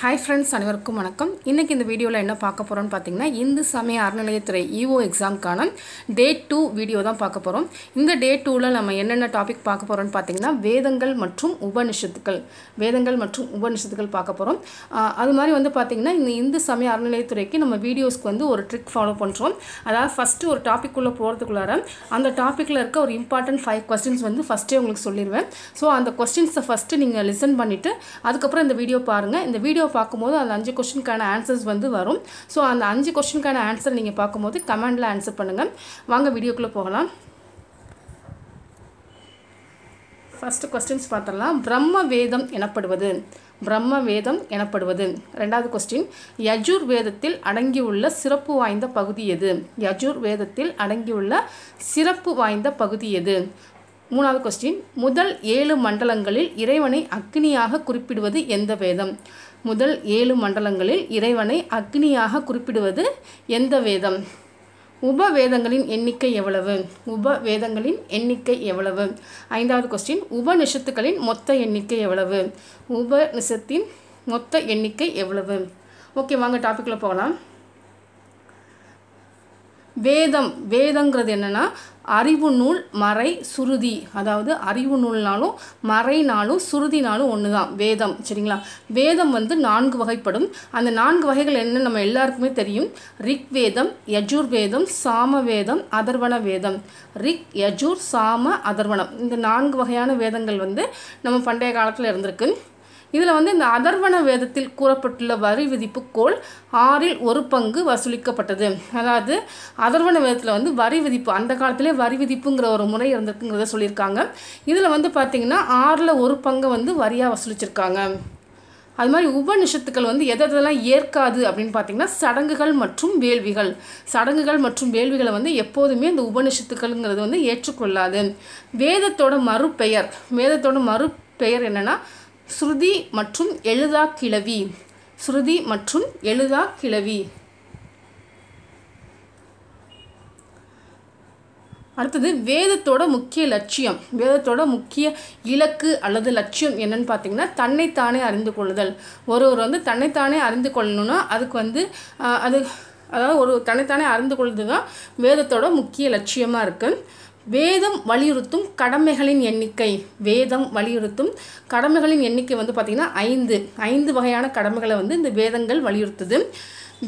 hi friends அனைவருக்கும் வணக்கம் இன்றைக்கி இந்த வீடியோவில் என்ன பார்க்க போகிறோன்னு பார்த்தீங்கன்னா இந்து சமய அறநிலையத்துறை இஓ எக்ஸாமுக்கான டே டூ வீடியோ தான் பார்க்க போகிறோம் இந்த டே டூவில் நம்ம என்னென்ன டாபிக் பார்க்க போகிறோம்னு பார்த்தீங்கன்னா வேதங்கள் மற்றும் உபநிஷத்துக்கள் வேதங்கள் மற்றும் உபநிஷத்துக்கள் பார்க்க போகிறோம் அது மாதிரி வந்து பார்த்திங்கன்னா இந்த இந்து சமய அறநிலையத்துறைக்கு நம்ம வீடியோஸ்க்கு வந்து ஒரு ட்ரிக் ஃபாலோ பண்ணுறோம் அதாவது ஃபஸ்ட்டு ஒரு டாபிக் உள்ளே போகிறதுக்குள்ளார அந்த டாப்பிக்கில் இருக்க ஒரு இம்பார்ட்டன்ட் ஃபைவ் கொஸ்டின்ஸ் வந்து ஃபஸ்ட்டே உங்களுக்கு சொல்லிடுவேன் ஸோ அந்த கொஸ்டின்ஸை ஃபஸ்ட்டு நீங்கள் லிசன் பண்ணிவிட்டு அதுக்கப்புறம் இந்த வீடியோ பாருங்கள் இந்த வீடியோ வீடியோ பார்க்கும்போது அந்த அஞ்சு கொஷனுக்கான ஆன்சர்ஸ் வந்து வரும் ஸோ அந்த அஞ்சு கொஷனுக்கான ஆன்சர் நீங்கள் பார்க்கும்போது கமெண்டில் ஆன்சர் பண்ணுங்கள் வாங்க வீடியோக்குள்ளே போகலாம் ஃபஸ்ட்டு கொஸ்டின்ஸ் பார்த்துடலாம் பிரம்ம வேதம் எனப்படுவது பிரம்ம வேதம் எனப்படுவது ரெண்டாவது கொஸ்டின் யஜூர் வேதத்தில் அடங்கியுள்ள சிறப்பு வாய்ந்த பகுதி எது யஜூர் வேதத்தில் அடங்கியுள்ள சிறப்பு வாய்ந்த பகுதி எது மூணாவது கொஸ்டின் முதல் ஏழு மண்டலங்களில் இறைவனை அக்னியாக குறிப்பிடுவது எந்த வேதம் முதல் ஏழு மண்டலங்களில் இறைவனை அக்னியாக குறிப்பிடுவது எந்த வேதம் உப வேதங்களின் எண்ணிக்கை எவ்வளவு உப வேதங்களின் எண்ணிக்கை எவ்வளவு ஐந்தாவது கொஸ்டின் உபநிஷத்துக்களின் மொத்த எண்ணிக்கை எவ்வளவு உபநிஷத்தின் மொத்த எண்ணிக்கை எவ்வளவு ஓகே வாங்க டாப்பிக்கில் போகலாம் வேதம் வேதங்கிறது என்னென்னா அறிவு நூல் மறை சுருதி அதாவது அறிவு நூல்னாலும் மறைனாலும் சுருதினாலும் ஒன்று தான் வேதம் சரிங்களா வேதம் வந்து நான்கு வகைப்படும் அந்த நான்கு வகைகள் என்ன நம்ம எல்லாருக்குமே தெரியும் ரிக் வேதம் யஜூர் வேதம் சாம வேதம் அதர்வன வேதம் ரிக் யஜூர் சாம அதர்வனம் இந்த நான்கு வகையான வேதங்கள் வந்து நம்ம பண்டைய காலத்தில் இருந்திருக்கு இதில் வந்து இந்த அதர்வன வேதத்தில் கூறப்பட்டுள்ள வரி விதிப்பு கோல் ஆறில் ஒரு பங்கு வசூலிக்கப்பட்டது அதாவது அதர்வன வேதத்தில் வந்து வரி விதிப்பு அந்த காலத்திலே வரி விதிப்புங்கிற ஒரு முறை இருந்திருக்குங்கிறத சொல்லியிருக்காங்க இதில் வந்து பார்த்திங்கன்னா ஆறில் ஒரு பங்கை வந்து வரியாக வசூலிச்சிருக்காங்க அது மாதிரி உபநிஷத்துக்கள் வந்து எதை எதெல்லாம் ஏற்காது அப்படின்னு பார்த்தீங்கன்னா சடங்குகள் மற்றும் வேள்விகள் சடங்குகள் மற்றும் வேள்விகளை வந்து எப்போதுமே இந்த உபநிஷத்துக்கள்ங்கிறது வந்து ஏற்றுக்கொள்ளாது வேதத்தோட மறுபெயர் வேதத்தோட மறுபெயர் என்னென்னா ஸ்ருதி மற்றும் எழுதா கிளவி ஸ்ருதி மற்றும் எழுதா கிளவி அடுத்தது வேதத்தோட முக்கிய லட்சியம் வேதத்தோட முக்கிய இலக்கு அல்லது லட்சியம் என்னன்னு பார்த்தீங்கன்னா தன்னைத்தானே அறிந்து கொள்ளுதல் ஒருவர் வந்து தன்னைத்தானே அறிந்து கொள்ளணும்னா அதுக்கு வந்து அது அதாவது ஒரு தன்னைத்தானே அறிந்து கொள்வது தான் வேதத்தோட முக்கிய லட்சியமாக இருக்குது வேதம் வலியுறுத்தும் கடமைகளின் எண்ணிக்கை வேதம் வலியுறுத்தும் கடமைகளின் எண்ணிக்கை வந்து பார்த்திங்கன்னா ஐந்து ஐந்து வகையான கடமைகளை வந்து இந்த வேதங்கள் வலியுறுத்துது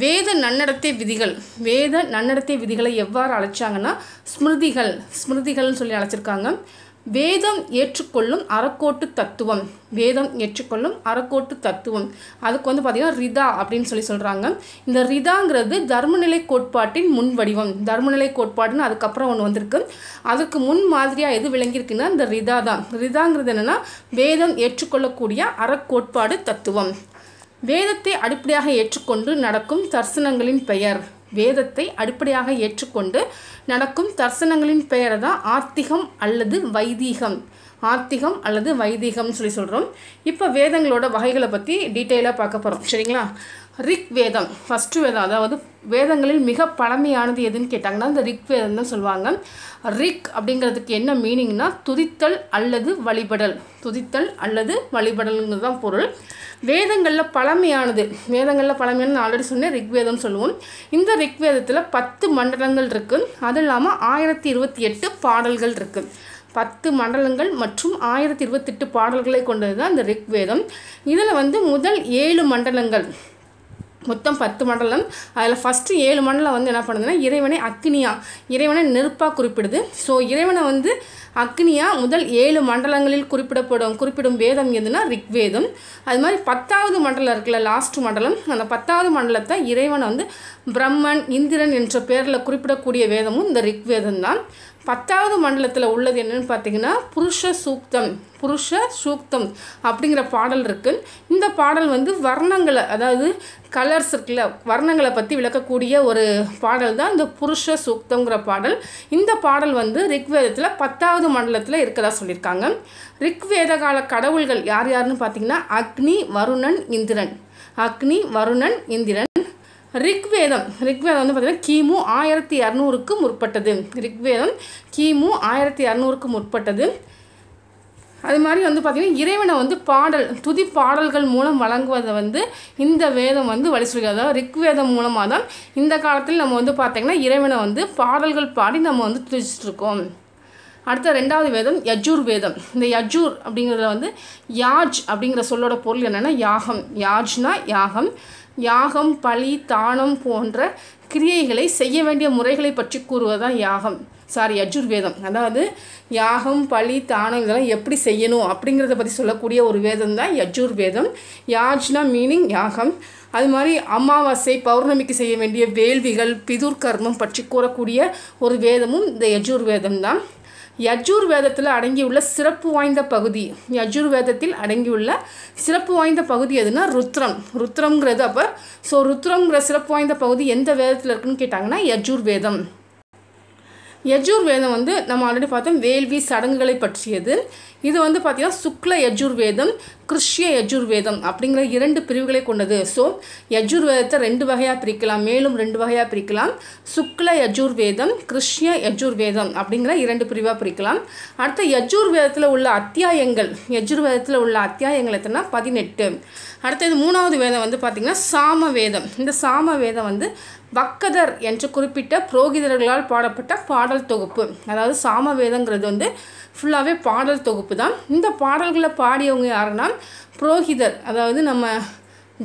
வேத நன்னடத்தை விதிகள் வேத நன்னடத்தை விதிகளை எவ்வாறு அழைச்சாங்கன்னா ஸ்மிருதிகள் ஸ்மிருதிகள்னு சொல்லி அழைச்சிருக்காங்க வேதம் ஏற்றுக்கொள்ளும் அறக்கோட்டு தத்துவம் வேதம் ஏற்றுக்கொள்ளும் அறக்கோட்டு தத்துவம் அதுக்கு வந்து பார்த்திங்கன்னா ரிதா அப்படின்னு சொல்லி சொல்கிறாங்க இந்த ரிதாங்கிறது தர்மநிலை கோட்பாட்டின் முன் வடிவம் தர்மநிலை கோட்பாடுன்னு அதுக்கப்புறம் ஒன்று வந்திருக்கு அதுக்கு முன் மாதிரியாக எது விளங்கியிருக்குன்னா இந்த ரிதா தான் ரிதாங்கிறது என்னென்னா வேதம் ஏற்றுக்கொள்ளக்கூடிய அறக்கோட்பாடு தத்துவம் வேதத்தை அடிப்படையாக ஏற்றுக்கொண்டு நடக்கும் தர்சனங்களின் பெயர் வேதத்தை அடிப்படையாக ஏற்றுக்கொண்டு நடக்கும் தர்சனங்களின் பெயரை தான் ஆர்த்திகம் அல்லது வைதீகம் ஆத்திகம் அல்லது வைதீகம்னு சொல்லி சொல்கிறோம் இப்போ வேதங்களோட வகைகளை பற்றி டீட்டெயிலாக பார்க்க போகிறோம் சரிங்களா ரிக் வேதம் ஃபஸ்ட்டு வேதம் அதாவது வேதங்களில் மிக பழமையானது எதுன்னு கேட்டாங்கன்னா இந்த ரிக் வேதம் தான் சொல்லுவாங்க ரிக் அப்படிங்கிறதுக்கு என்ன மீனிங்னா துதித்தல் அல்லது வழிபடல் துதித்தல் அல்லது வழிபடலுங்கிறது தான் பொருள் வேதங்களில் பழமையானது வேதங்களில் பழமையானது ஆல்ரெடி சொன்னேன் ரிக்வேதம்னு சொல்லுவோம் இந்த ரிக்வேதத்தில் பத்து மண்டலங்கள் இருக்குது அதுவும் இல்லாமல் ஆயிரத்தி இருபத்தி எட்டு பாடல்கள் இருக்குது பத்து மண்டலங்கள் மற்றும் ஆயிரத்தி இருபத்தெட்டு பாடல்களை கொண்டது தான் இந்த ரிக்வேதம் இதில் வந்து முதல் ஏழு மண்டலங்கள் மொத்தம் பத்து மண்டலம் அதில் ஃபஸ்ட்டு ஏழு மண்டலம் வந்து என்ன பண்ணுதுன்னா இறைவனை அக்னியா இறைவனை நெருப்பாக குறிப்பிடுது ஸோ இறைவனை வந்து அக்னியா முதல் ஏழு மண்டலங்களில் குறிப்பிடப்படும் குறிப்பிடும் வேதம் எதுனா ரிக்வேதம் அது மாதிரி பத்தாவது மண்டலம் இருக்குல்ல லாஸ்ட் மண்டலம் அந்த பத்தாவது மண்டலத்தை இறைவனை வந்து பிரம்மன் இந்திரன் என்ற பேரில் குறிப்பிடக்கூடிய வேதமும் இந்த ரிக்வேதம் தான் பத்தாவது மண்டலத்தில் உள்ளது என்னென்னு பார்த்தீங்கன்னா புருஷ சூக்தம் புருஷ சூக்தம் அப்படிங்கிற பாடல் இருக்குது இந்த பாடல் வந்து வர்ணங்களை அதாவது கலர்ஸ் இருக்குல்ல வர்ணங்களை பற்றி விளக்கக்கூடிய ஒரு பாடல் தான் இந்த புருஷ சூக்தங்கிற பாடல் இந்த பாடல் வந்து ரிக்வேதத்தில் பத்தாவது மண்டலத்தில் இருக்கிறதா சொல்லியிருக்காங்க ரிக்வேத கால கடவுள்கள் யார் யாருன்னு பார்த்தீங்கன்னா அக்னி வருணன் இந்திரன் அக்னி வருணன் இந்திரன் ரிக்வேதம் ரிக்வேதம் வந்து பார்த்திங்கன்னா கிமு ஆயிரத்தி இரநூறுக்கு முற்பட்டது ரிக்வேதம் கிமு ஆயிரத்தி இரநூறுக்கு முற்பட்டது அது மாதிரி வந்து பார்த்திங்கன்னா இறைவனை வந்து பாடல் துதி பாடல்கள் மூலம் வழங்குவதை வந்து இந்த வேதம் வந்து வழி சொல்கிறது ரிக்வேதம் மூலமாக தான் இந்த காலத்தில் நம்ம வந்து பார்த்திங்கன்னா இறைவனை வந்து பாடல்கள் பாடி நம்ம வந்து துதிச்சிட்ருக்கோம் அடுத்த ரெண்டாவது வேதம் யஜூர் வேதம் இந்த யஜூர் அப்படிங்கிறதுல வந்து யாஜ் அப்படிங்கிற சொல்லோட பொருள் என்னென்னா யாகம் யாஜ்னா யாகம் யாகம் பழி தானம் போன்ற கிரியைகளை செய்ய வேண்டிய முறைகளை பற்றி கூறுவதுதான் யாகம் சாரி அஜுர்வேதம் அதாவது யாகம் பழி தானம் இதெல்லாம் எப்படி செய்யணும் அப்படிங்கிறத பற்றி சொல்லக்கூடிய ஒரு வேதம் தான் யஜுர்வேதம் யாஜ்னா மீனிங் யாகம் அது மாதிரி அமாவாசை பௌர்ணமிக்கு செய்ய வேண்டிய வேள்விகள் பிதுர்கர்மம் பற்றி கூறக்கூடிய ஒரு வேதமும் இந்த யஜுர்வேதம் தான் யஜூர் வேதத்தில் அடங்கியுள்ள சிறப்பு வாய்ந்த பகுதி யஜூர் வேதத்தில் அடங்கியுள்ள சிறப்பு வாய்ந்த பகுதி எதுனா ருத்ரம் ருத்ரங்கிறது அப்போ ஸோ ருத்ரங்கிற சிறப்பு வாய்ந்த பகுதி எந்த வேதத்தில் இருக்குன்னு கேட்டாங்கன்னா யஜூர் வேதம் யஜூர் வேதம் வந்து நம்ம ஆல்ரெடி பார்த்தோம் வேள்வி சடங்குகளை பற்றியது இது வந்து பார்த்திங்கன்னா சுக்ல யஜூர் வேதம் கிறிஸ்டிய யஜுர்வேதம் அப்படிங்கிற இரண்டு பிரிவுகளை கொண்டது ஸோ யஜுர்வேதத்தை ரெண்டு வகையாக பிரிக்கலாம் மேலும் ரெண்டு வகையாக பிரிக்கலாம் சுக்ல யஜுர்வேதம் கிறிஸ்டிய யஜுர்வேதம் அப்படிங்கிற இரண்டு பிரிவாக பிரிக்கலாம் அடுத்த யஜுர்வேதத்தில் உள்ள அத்தியாயங்கள் யஜுர்வேதத்தில் உள்ள அத்தியாயங்கள் எத்தனை பதினெட்டு அடுத்தது மூணாவது வேதம் வந்து பார்த்திங்கன்னா சாம வேதம் இந்த சாம வேதம் வந்து வக்கதர் என்று குறிப்பிட்ட புரோகிதர்களால் பாடப்பட்ட பாடல் தொகுப்பு அதாவது சாம வேதங்கிறது வந்து ஃபுல்லாகவே பாடல் தொகுப்பு தான் இந்த பாடல்களை பாடியவங்க யாருன்னா புரோகிதர் அதாவது நம்ம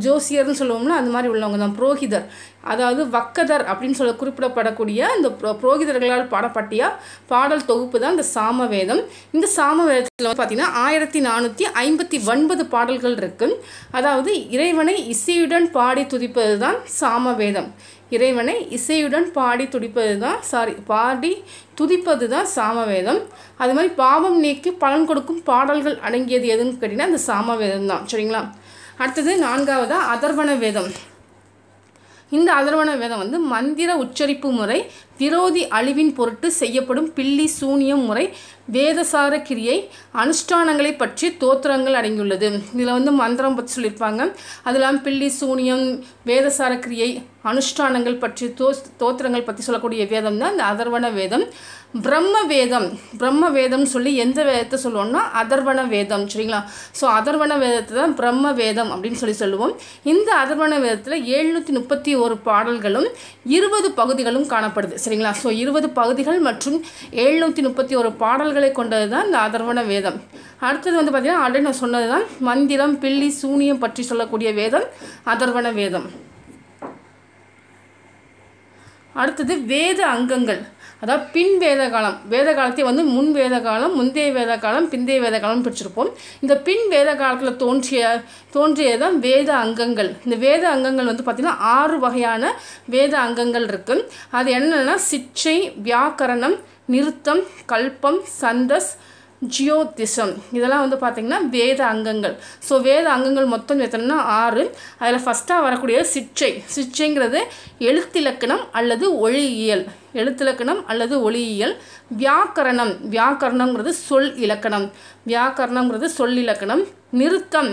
ஜோசியர்னு சொல்லுவோம்னா அந்த மாதிரி உள்ளவங்க தான் புரோகிதர் அதாவது வக்கதர் அப்படின்னு சொல்ல குறிப்பிடப்படக்கூடிய இந்த புரோகிதர்களால் பாடப்பட்டியா பாடல் தொகுப்பு தான் இந்த சாமவேதம் இந்த சாமவேதத்தில் வந்து பார்த்திங்கன்னா ஆயிரத்தி நானூற்றி ஐம்பத்தி ஒன்பது பாடல்கள் இருக்குது அதாவது இறைவனை இசையுடன் பாடி துதிப்பது தான் சாமவேதம் இறைவனை இசையுடன் பாடி துடிப்பது தான் சாரி பாடி துதிப்பது தான் சாமவேதம் அது மாதிரி பாவம் நீக்கி பலன் கொடுக்கும் பாடல்கள் அடங்கியது எதுன்னு கேட்டிங்கன்னா அந்த சாமவேதம் தான் சரிங்களா அடுத்தது நான்காவதாக அதர்வண வேதம் இந்த அதர்வண வேதம் வந்து மந்திர உச்சரிப்பு முறை விரோதி அழிவின் பொருட்டு செய்யப்படும் பில்லி சூனியம் முறை வேதசார கிரியை அனுஷ்டானங்களை பற்றி தோத்திரங்கள் அடங்கியுள்ளது இதில் வந்து மந்திரம் பற்றி சொல்லியிருப்பாங்க அது இல்லாமல் பில்லி சூனியம் வேதசார கிரியை அனுஷ்டானங்கள் பற்றி தோ தோத்திரங்கள் பற்றி சொல்லக்கூடிய வேதம் தான் இந்த அதர்வன வேதம் பிரம்ம வேதம் பிரம்ம வேதம்னு சொல்லி எந்த வேதத்தை சொல்லுவோம்னா அதர்வன வேதம் சரிங்களா ஸோ அதர்வன வேதத்தை தான் பிரம்ம வேதம் அப்படின்னு சொல்லி சொல்லுவோம் இந்த அதர்வன வேதத்தில் எழுநூற்றி முப்பத்தி ஒரு பாடல்களும் இருபது பகுதிகளும் காணப்படுது சரிங்களா ஸோ இருபது பகுதிகள் மற்றும் எழுநூற்றி முப்பத்தி ஒரு பாடல்களை கொண்டது தான் இந்த அதர்வன வேதம் அடுத்தது வந்து பார்த்திங்கன்னா ஆல்ரெடி நான் சொன்னது தான் மந்திரம் பில்லி சூனியம் பற்றி சொல்லக்கூடிய வேதம் அதர்வன வேதம் அடுத்தது வேத அங்கங்கள் அதாவது பின் வேத காலம் வேத காலத்தை வந்து முன் வேத காலம் முந்தைய வேத காலம் பிந்தைய வேத காலம் பிடிச்சிருப்போம் இந்த பின் வேத காலத்தில் தோன்றிய தோன்றியது தான் வேத அங்கங்கள் இந்த வேத அங்கங்கள் வந்து பார்த்திங்கன்னா ஆறு வகையான வேத அங்கங்கள் இருக்குது அது என்னென்னா சிச்சை வியாக்கரணம் நிறுத்தம் கல்பம் சந்தஸ் ஜியோதிசம் இதெல்லாம் வந்து பார்த்திங்கன்னா வேத அங்கங்கள் ஸோ வேத அங்கங்கள் மொத்தம் எத்தனைன்னா ஆறு அதில் ஃபஸ்ட்டாக வரக்கூடிய சிற்றை சிற்றைங்கிறது எழுத்திலக்கணம் அல்லது ஒளியியல் எழுத்திலக்கணம் அல்லது ஒளியியல் வியாக்கரணம் வியாக்கரணங்கிறது சொல் இலக்கணம் வியாக்கரணங்கிறது சொல் இலக்கணம் நிறுத்தம்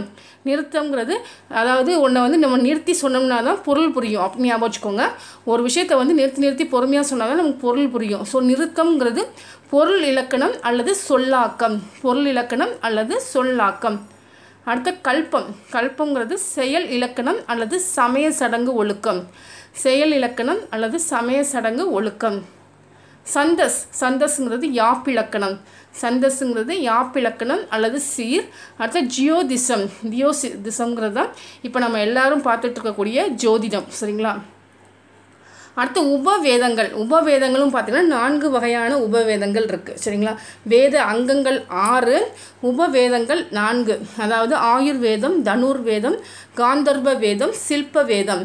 நிறுத்தங்கிறது அதாவது ஒன்றை வந்து நம்ம நிறுத்தி சொன்னோம்னா தான் பொருள் புரியும் அப்படி ஞாபகம் வச்சுக்கோங்க ஒரு விஷயத்தை வந்து நிறுத்தி நிறுத்தி பொறுமையாக சொன்னால் தான் நமக்கு பொருள் புரியும் ஸோ நிறுத்தங்கிறது பொருள் இலக்கணம் அல்லது சொல்லாக்கம் பொருள் இலக்கணம் அல்லது சொல்லாக்கம் அடுத்த கல்பம் கல்பங்கிறது செயல் இலக்கணம் அல்லது சமய சடங்கு ஒழுக்கம் செயல் இலக்கணம் அல்லது சமய சடங்கு ஒழுக்கம் சந்தஸ் சந்தஸ்ங்கிறது யாப்பிலக்கணம் சந்தஸ்ங்கிறது யாப்பிலக்கணம் அல்லது சீர் அடுத்த ஜியோதிசம் தியோசி திசம்ங்கிறது தான் இப்போ நம்ம எல்லாரும் பார்த்துட்டு இருக்கக்கூடிய ஜோதிடம் சரிங்களா அடுத்து உபவேதங்கள் உபவேதங்களும் பார்த்திங்கன்னா நான்கு வகையான உபவேதங்கள் இருக்குது சரிங்களா வேத அங்கங்கள் ஆறு உபவேதங்கள் நான்கு அதாவது ஆயுர்வேதம் தனுர்வேதம் காந்தர்ப வேதம் சில்ப வேதம்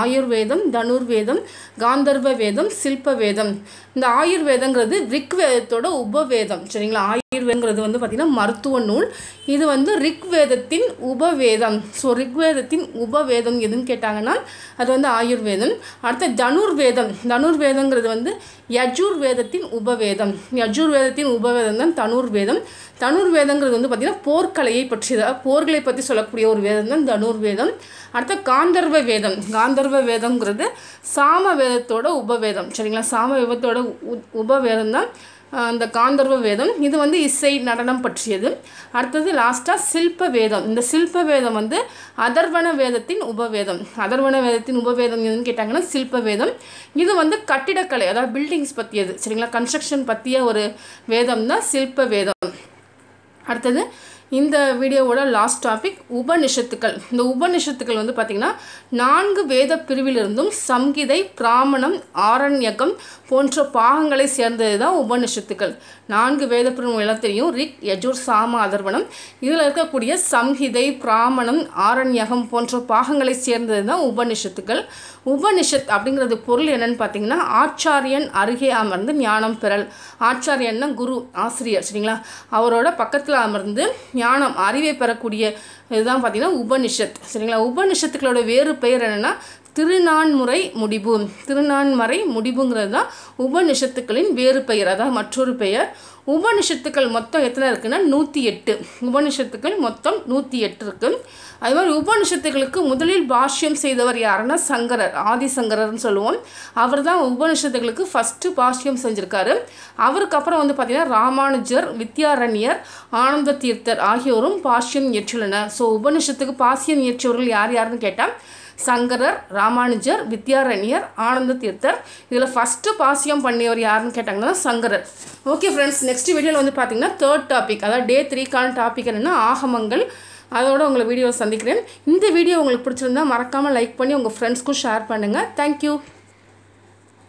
ஆயுர்வேதம் தனுர்வேதம் காந்தர்வ வேதம் சில்ப வேதம் இந்த ஆயுர்வேதங்கிறது ரிக்வேதத்தோட உபவேதம் சரிங்களா ஆயுர்வேதங்கிறது வந்து பார்த்திங்கன்னா மருத்துவ நூல் இது வந்து ரிக்வேதத்தின் உபவேதம் ஸோ ரிக்வேதத்தின் உபவேதம் எதுன்னு கேட்டாங்கன்னா அது வந்து ஆயுர்வேதம் அடுத்த தனுர்வேதம் தனுர்வேதங்கிறது வந்து யஜூர்வேதத்தின் உபவேதம் யஜூர்வேதத்தின் உபவேதம் தான் தனுர்வேதம் தனுர்வேதங்கிறது வந்து பார்த்திங்கன்னா போர்க்கலையை பற்றியதாக போர்களை பற்றி சொல்லக்கூடிய ஒரு வேதம் தான் தனுர்வேதம் அடுத்த காந்தர்வ வேதம் காந்தர்வ வேதம்ங்கிறது சாம வேதத்தோட உபவேதம் சரிங்களா சாம வேதத்தோட அதோட உப வேதம் தான் அந்த காந்தர்வ வேதம் இது வந்து இசை நடனம் பற்றியது அடுத்தது லாஸ்ட்டாக சில்ப வேதம் இந்த சில்ப வேதம் வந்து அதர்வன வேதத்தின் உபவேதம் அதர்வன வேதத்தின் உபவேதம் எதுன்னு கேட்டாங்கன்னா சில்ப வேதம் இது வந்து கட்டிடக்கலை அதாவது பில்டிங்ஸ் பற்றியது சரிங்களா கன்ஸ்ட்ரக்ஷன் பற்றிய ஒரு வேதம் தான் சில்ப வேதம் அடுத்தது இந்த வீடியோவோட லாஸ்ட் டாபிக் உபநிஷத்துக்கள் இந்த உபநிஷத்துக்கள் வந்து பார்த்திங்கன்னா நான்கு வேத பிரிவிலிருந்தும் சம்கிதை பிராமணம் ஆரண்யகம் போன்ற பாகங்களை சேர்ந்தது தான் உபநிஷத்துக்கள் நான்கு வேத பிரிவு எல்லாத்திலையும் ரிக் யஜூர் சாம அதர்வனம் இதில் இருக்கக்கூடிய சம்ஹிதை பிராமணம் ஆரண்யகம் போன்ற பாகங்களை சேர்ந்தது தான் உபநிஷத்துக்கள் உபநிஷத் அப்படிங்கிறது பொருள் என்னன்னு பார்த்தீங்கன்னா ஆச்சாரியன் அருகே அமர்ந்து ஞானம் பெறல் ஆச்சாரியன்னா குரு ஆசிரியர் சரிங்களா அவரோட பக்கத்தில் அமர்ந்து ஞானம் அறிவை பெறக்கூடிய இதுதான் பார்த்திங்கன்னா உபனிஷத் சரிங்களா உபனிஷத்துக்களோட வேறு பெயர் என்னென்னா திருநான்முறை முடிவு திருநான்மறை முடிவுங்கிறது தான் உபநிஷத்துக்களின் வேறு பெயர் அதாவது மற்றொரு பெயர் உபனிஷத்துக்கள் மொத்தம் எத்தனை இருக்குன்னா நூற்றி எட்டு உபனிஷத்துக்கள் மொத்தம் நூற்றி எட்டு இருக்குது அது மாதிரி உபனிஷத்துகளுக்கு முதலில் பாஷ்யம் செய்தவர் யாருன்னா சங்கரர் ஆதிசங்கரர்னு சொல்லுவோம் அவர் தான் உபனிஷத்துகளுக்கு ஃபஸ்ட்டு பாஷ்யம் செஞ்சுருக்காரு அவருக்கு அப்புறம் வந்து பார்த்திங்கன்னா ராமானுஜர் வித்யாரண்யர் ஆனந்த தீர்த்தர் ஆகியோரும் பாஷ்யம் இயற்றுள்ளனர் ஸோ உபனிஷத்துக்கு பாஷ்யம் இயற்றியவர்கள் யார் யாருன்னு கேட்டால் சங்கரர் ராமானுஜர் வித்யாரண்யர் ஆனந்த தீர்த்தர் இதில் ஃபஸ்ட்டு பாசியம் பண்ணியவர் யாருன்னு கேட்டாங்கன்னா சங்கரர் ஓகே ஃப்ரெண்ட்ஸ் நெக்ஸ்ட் நெக்ஸ்ட் வீடியோவில் வந்து பார்த்தீங்கன்னா தேர்ட் டாபிக் அதாவது டே த்ரீக்கான டாபிக் என்னென்னா ஆகமங்கள் அதோட உங்களை வீடியோவில் சந்திக்கிறேன் இந்த வீடியோ உங்களுக்கு பிடிச்சிருந்தா மறக்காமல் லைக் பண்ணி உங்கள் ஃப்ரெண்ட்ஸ்க்கும் ஷேர் பண்ணுங்கள் தேங்க்யூ